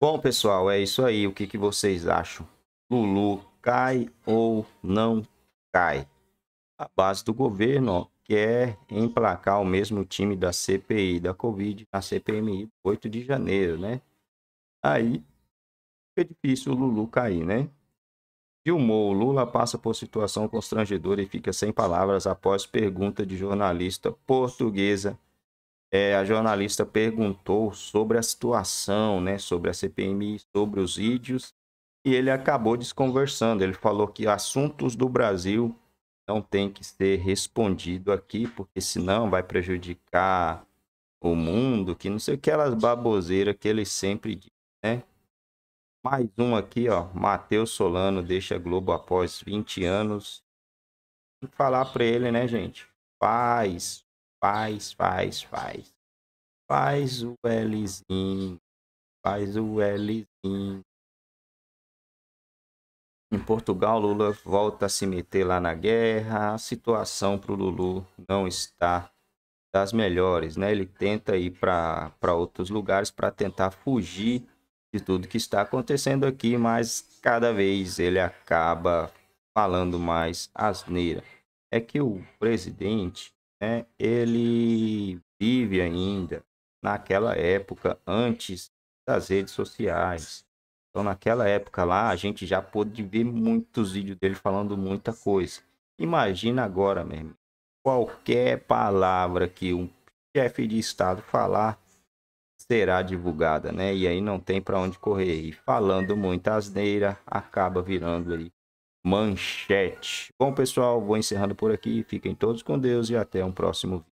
Bom, pessoal, é isso aí. O que, que vocês acham? Lulu cai ou não cai? A base do governo ó, quer emplacar o mesmo time da CPI da Covid na CPMI 8 de janeiro, né? Aí fica difícil o Lulu cair, né? Gilmou, Lula passa por situação constrangedora e fica sem palavras após pergunta de jornalista portuguesa é, a jornalista perguntou sobre a situação, né, sobre a CPMI, sobre os vídeos, e ele acabou desconversando. Ele falou que assuntos do Brasil não tem que ser respondido aqui, porque senão vai prejudicar o mundo, que não sei aquelas baboseiras que ele sempre diz, né? Mais um aqui, ó, Matheus Solano deixa Globo após 20 anos. Tem que falar para ele, né, gente? Paz, Faz, faz, faz. Faz o Lzinho. Faz o Lzinho. Em Portugal, Lula volta a se meter lá na guerra. A situação para o Lulu não está das melhores, né? Ele tenta ir para outros lugares para tentar fugir de tudo que está acontecendo aqui, mas cada vez ele acaba falando mais asneira. É que o presidente né, ele vive ainda naquela época antes das redes sociais. Então, naquela época lá, a gente já pôde ver muitos vídeos dele falando muita coisa. Imagina agora, mesmo qualquer palavra que um chefe de Estado falar será divulgada, né? E aí não tem para onde correr. E falando muita asneira, acaba virando aí manchete. Bom, pessoal, vou encerrando por aqui. Fiquem todos com Deus e até um próximo vídeo.